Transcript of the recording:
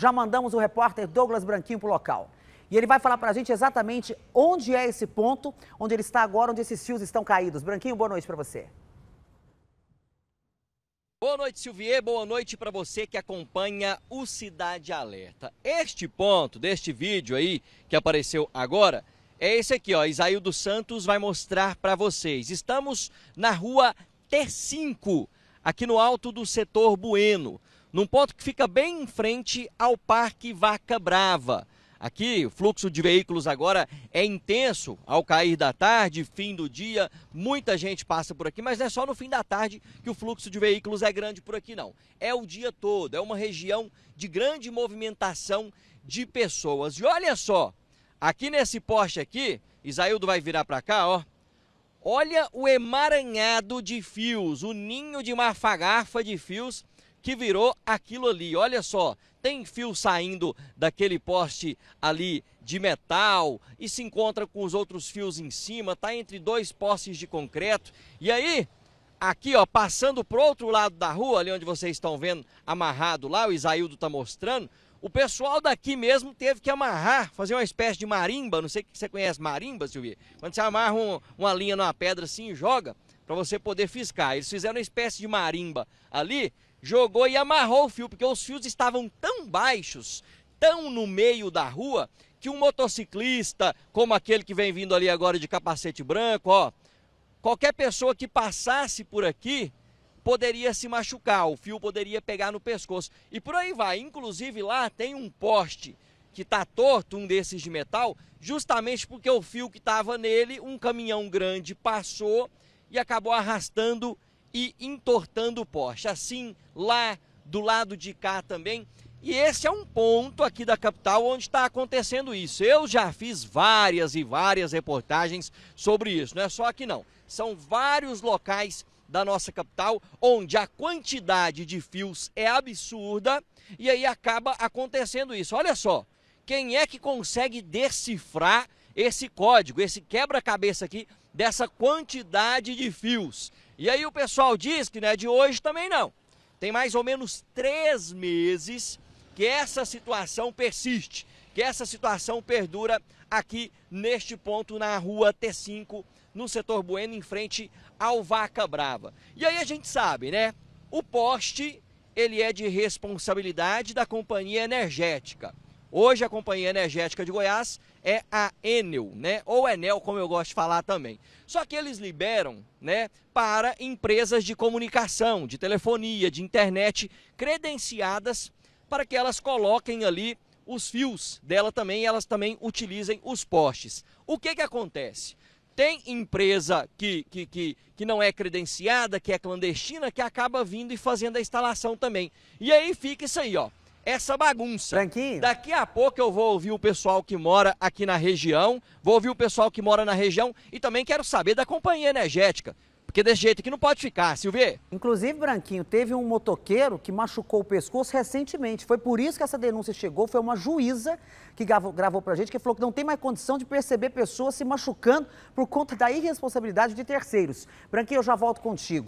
já mandamos o repórter Douglas Branquinho para o local. E ele vai falar para a gente exatamente onde é esse ponto, onde ele está agora, onde esses fios estão caídos. Branquinho, boa noite para você. Boa noite, Silvier. Boa noite para você que acompanha o Cidade Alerta. Este ponto deste vídeo aí que apareceu agora é esse aqui, ó. Isaíl dos Santos vai mostrar para vocês. Estamos na rua T5, aqui no alto do setor Bueno num ponto que fica bem em frente ao Parque Vaca Brava. Aqui, o fluxo de veículos agora é intenso ao cair da tarde, fim do dia, muita gente passa por aqui, mas não é só no fim da tarde que o fluxo de veículos é grande por aqui, não. É o dia todo, é uma região de grande movimentação de pessoas. E olha só, aqui nesse poste aqui, Isaildo vai virar para cá, ó. Olha o emaranhado de fios, o ninho de marfagarfa de fios que virou aquilo ali. Olha só, tem fio saindo daquele poste ali de metal e se encontra com os outros fios em cima, tá entre dois postes de concreto. E aí, aqui ó, passando pro outro lado da rua, ali onde vocês estão vendo amarrado lá, o Isaildo tá mostrando, o pessoal daqui mesmo teve que amarrar, fazer uma espécie de marimba, não sei se você conhece marimba, Silvia, quando você amarra um, uma linha numa pedra assim e joga, para você poder fiscar. Eles fizeram uma espécie de marimba ali, jogou e amarrou o fio, porque os fios estavam tão baixos, tão no meio da rua, que um motociclista, como aquele que vem vindo ali agora de capacete branco, ó, qualquer pessoa que passasse por aqui poderia se machucar, o fio poderia pegar no pescoço. E por aí vai. Inclusive lá tem um poste que está torto, um desses de metal, justamente porque o fio que estava nele, um caminhão grande passou e acabou arrastando e entortando o Porsche. Assim, lá do lado de cá também. E esse é um ponto aqui da capital onde está acontecendo isso. Eu já fiz várias e várias reportagens sobre isso, não é só aqui não. São vários locais da nossa capital onde a quantidade de fios é absurda e aí acaba acontecendo isso. Olha só, quem é que consegue decifrar esse código, esse quebra-cabeça aqui dessa quantidade de fios? E aí o pessoal diz que não é de hoje também não. Tem mais ou menos três meses que essa situação persiste, que essa situação perdura aqui neste ponto na rua T5, no setor Bueno, em frente ao Vaca Brava. E aí a gente sabe, né? O poste, ele é de responsabilidade da companhia energética. Hoje a Companhia Energética de Goiás é a Enel, né? Ou Enel, como eu gosto de falar também. Só que eles liberam, né, para empresas de comunicação, de telefonia, de internet credenciadas para que elas coloquem ali os fios dela também, elas também utilizem os postes. O que que acontece? Tem empresa que, que, que, que não é credenciada, que é clandestina, que acaba vindo e fazendo a instalação também. E aí fica isso aí, ó essa bagunça. Branquinho. Daqui a pouco eu vou ouvir o pessoal que mora aqui na região, vou ouvir o pessoal que mora na região e também quero saber da companhia energética. Porque desse jeito aqui não pode ficar, Silvia. Inclusive, Branquinho, teve um motoqueiro que machucou o pescoço recentemente. Foi por isso que essa denúncia chegou. Foi uma juíza que gravou, gravou pra gente, que falou que não tem mais condição de perceber pessoas se machucando por conta da irresponsabilidade de terceiros. Branquinho, eu já volto contigo.